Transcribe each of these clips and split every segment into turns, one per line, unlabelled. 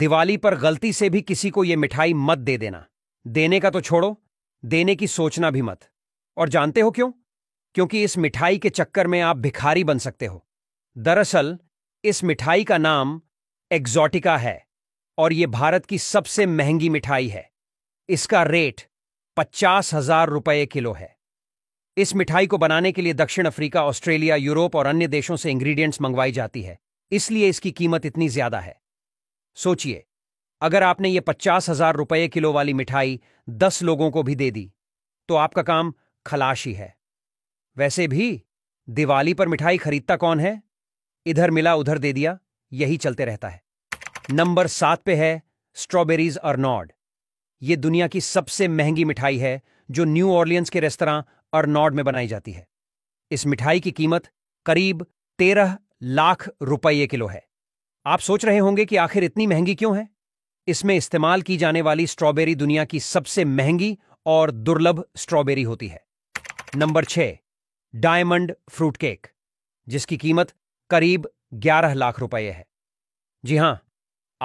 दिवाली पर गलती से भी किसी को ये मिठाई मत दे देना देने का तो छोड़ो देने की सोचना भी मत और जानते हो क्यों क्योंकि इस मिठाई के चक्कर में आप भिखारी बन सकते हो दरअसल इस मिठाई का नाम एग्जॉटिका है और ये भारत की सबसे महंगी मिठाई है इसका रेट पचास हजार रुपये किलो है इस मिठाई को बनाने के लिए दक्षिण अफ्रीका ऑस्ट्रेलिया यूरोप और अन्य देशों से इंग्रेडिएंट्स मंगवाई जाती है इसलिए इसकी कीमत इतनी ज्यादा है सोचिए अगर आपने ये पचास हजार रुपये किलो वाली मिठाई दस लोगों को भी दे दी तो आपका काम खलाशी है वैसे भी दिवाली पर मिठाई खरीदता कौन है इधर मिला उधर दे दिया यही चलते रहता है नंबर सात पे है स्ट्रॉबेरीज अर्नॉड ये दुनिया की सबसे महंगी मिठाई है जो न्यू ऑर्लियंस के रेस्तरा अर्नॉड में बनाई जाती है इस मिठाई की कीमत करीब तेरह लाख रुपये किलो है आप सोच रहे होंगे कि आखिर इतनी महंगी क्यों है इसमें इस्तेमाल की जाने वाली स्ट्रॉबेरी दुनिया की सबसे महंगी और दुर्लभ स्ट्रॉबेरी होती है नंबर छह डायमंड फ्रूट केक जिसकी कीमत करीब 11 लाख रुपए है जी हां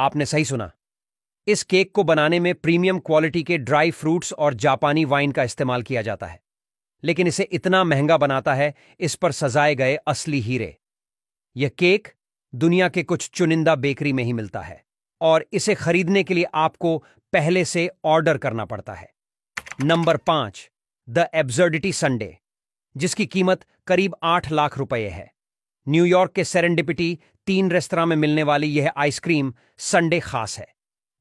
आपने सही सुना इस केक को बनाने में प्रीमियम क्वालिटी के ड्राई फ्रूट्स और जापानी वाइन का इस्तेमाल किया जाता है लेकिन इसे इतना महंगा बनाता है इस पर सजाए गए असली हीरे यह केक दुनिया के कुछ चुनिंदा बेकरी में ही मिलता है और इसे खरीदने के लिए आपको पहले से ऑर्डर करना पड़ता है नंबर पांच द एब्जर्डिटी संडे जिसकी कीमत करीब आठ लाख रुपए है न्यूयॉर्क के सेरेंडिपिटी तीन रेस्तरा में मिलने वाली यह आइसक्रीम संडे खास है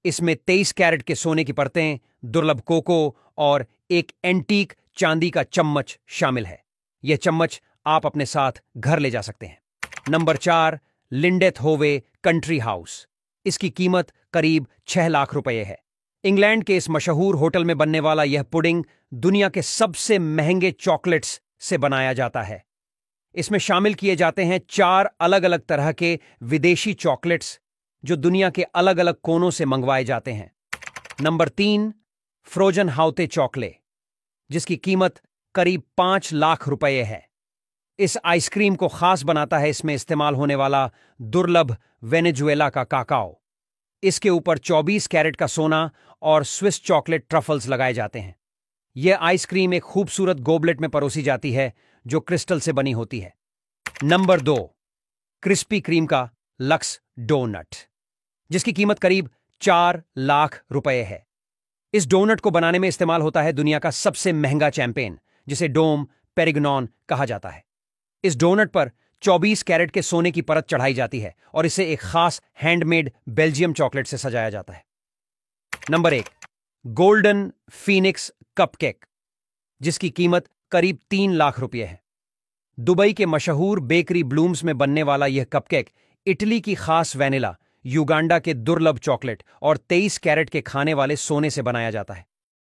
इसमें तेईस कैरेट के सोने की परतें दुर्लभ कोको और एक एंटीक चांदी का चम्मच शामिल है यह चम्मच आप अपने साथ घर ले जा सकते हैं नंबर चार लिंडेथ होवे कंट्री हाउस इसकी कीमत करीब छह लाख रुपए है इंग्लैंड के इस मशहूर होटल में बनने वाला यह पुडिंग दुनिया के सबसे महंगे चॉकलेट्स से बनाया जाता है इसमें शामिल किए जाते हैं चार अलग अलग तरह के विदेशी चॉकलेट्स जो दुनिया के अलग अलग कोनों से मंगवाए जाते हैं नंबर तीन फ्रोजन हाउते चॉकले जिसकी कीमत करीब पांच लाख रुपए है इस आइसक्रीम को खास बनाता है इसमें इस्तेमाल होने वाला दुर्लभ वेनेजुएला का काकाओ इसके ऊपर 24 कैरेट का सोना और स्विस चॉकलेट ट्रफल्स लगाए जाते हैं यह आइसक्रीम एक खूबसूरत गोबलेट में परोसी जाती है जो क्रिस्टल से बनी होती है नंबर दो क्रिस्पी क्रीम का लक्स डोनट जिसकी कीमत करीब चार लाख रुपए है इस डोनट को बनाने में इस्तेमाल होता है दुनिया का सबसे महंगा चैंपेन जिसे डोम पेरिग्नॉन कहा जाता है इस डोनट पर 24 कैरेट के सोने की परत चढ़ाई जाती है और इसे एक खास हैंडमेड बेल्जियम चॉकलेट से सजाया जाता है नंबर एक गोल्डन फीनिक्स कपकेक जिसकी कीमत करीब तीन लाख रुपए है दुबई के मशहूर बेकरी ब्लूम्स में बनने वाला यह कपकेक इटली की खास वेनिला युगांडा के दुर्लभ चॉकलेट और 23 कैरेट के खाने वाले सोने से बनाया जाता है